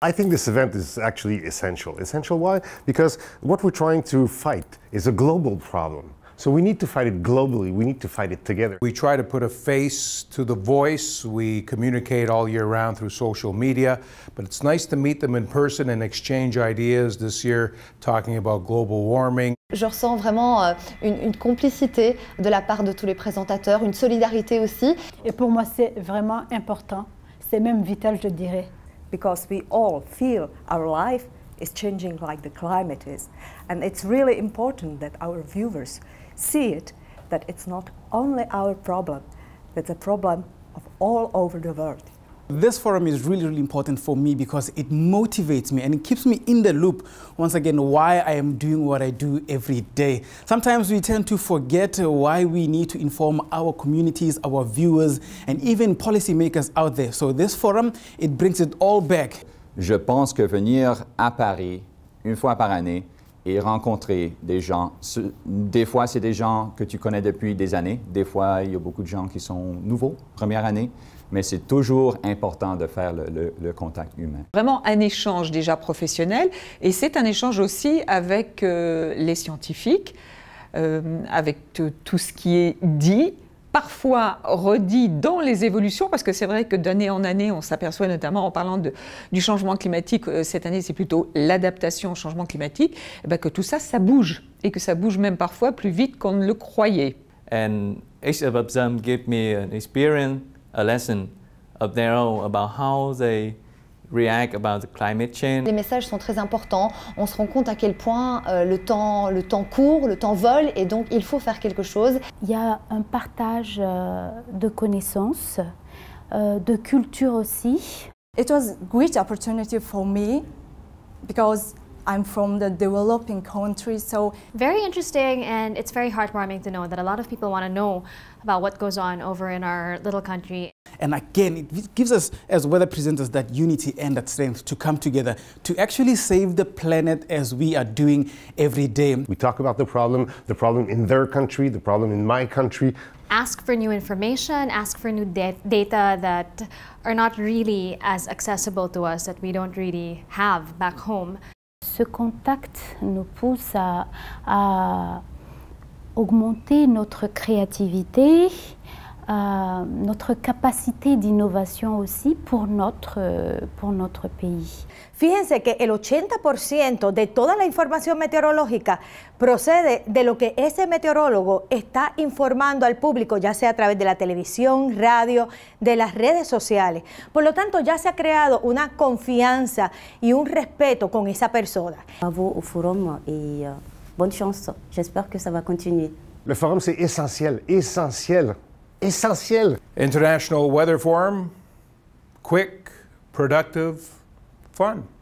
I think this event is actually essential. Essential why? Because what we're trying to fight is a global problem. So we need to fight it globally. We need to fight it together. We try to put a face to the voice. We communicate all year round through social media, but it's nice to meet them in person and exchange ideas this year talking about global warming. Je ressens vraiment euh, une, une complicité de la part de tous les présentateurs, une solidarité aussi. Et pour moi, c'est vraiment important. C'est même vital, je dirais because we all feel our life is changing like the climate is. And it's really important that our viewers see it, that it's not only our problem, it's a problem of all over the world. This forum is really, really important for me because it motivates me and it keeps me in the loop, once again, why I am doing what I do every day. Sometimes we tend to forget why we need to inform our communities, our viewers, and even policymakers out there. So this forum, it brings it all back. Je pense que venir à Paris une fois par année, et rencontrer des gens. Des fois, c'est des gens que tu connais depuis des années. Des fois, il y a beaucoup de gens qui sont nouveaux, première année. Mais c'est toujours important de faire le, contact humain. Vraiment un échange déjà professionnel. Et c'est un échange aussi avec euh, les scientifiques, euh, avec tout ce qui est dit parfois redit dans les évolutions, parce que c'est vrai que d'année en année, on s'aperçoit notamment en parlant du changement climatique, euh, cette année c'est plutôt l'adaptation au changement climatique, eh ben, que tout ça, ça bouge, et que ça bouge même parfois plus vite qu'on ne le croyait. And them me an experience, a lesson of les messages sont très importants. On se rend compte à quel point euh, le, temps, le temps court, le temps vole et donc il faut faire quelque chose. Il y a un partage euh, de connaissances, euh, de culture aussi. It was great opportunity for me because I'm from the developing country, so... Very interesting and it's very heartwarming to know that a lot of people want to know about what goes on over in our little country. And again, it gives us, as weather presenters, that unity and that strength to come together to actually save the planet as we are doing every day. We talk about the problem, the problem in their country, the problem in my country. Ask for new information, ask for new data that are not really as accessible to us, that we don't really have back home. ce contact nous pousse à, augmenter notre créativité, a euh, notre capacité innovación aussi pour notre, euh, pour país. Fíjense que el 80% de toda la información meteorológica procede de lo que ese meteorólogo está informando al público, ya sea a través de la televisión, radio, de las redes sociales. Por lo tanto, ya se ha creado una confianza y un respeto con esa persona. Bravo al forum et euh, buena chance. J'espère que va Le forum, es esencial. esencial. essentiel. International Weather Forum, quick, productive, fun.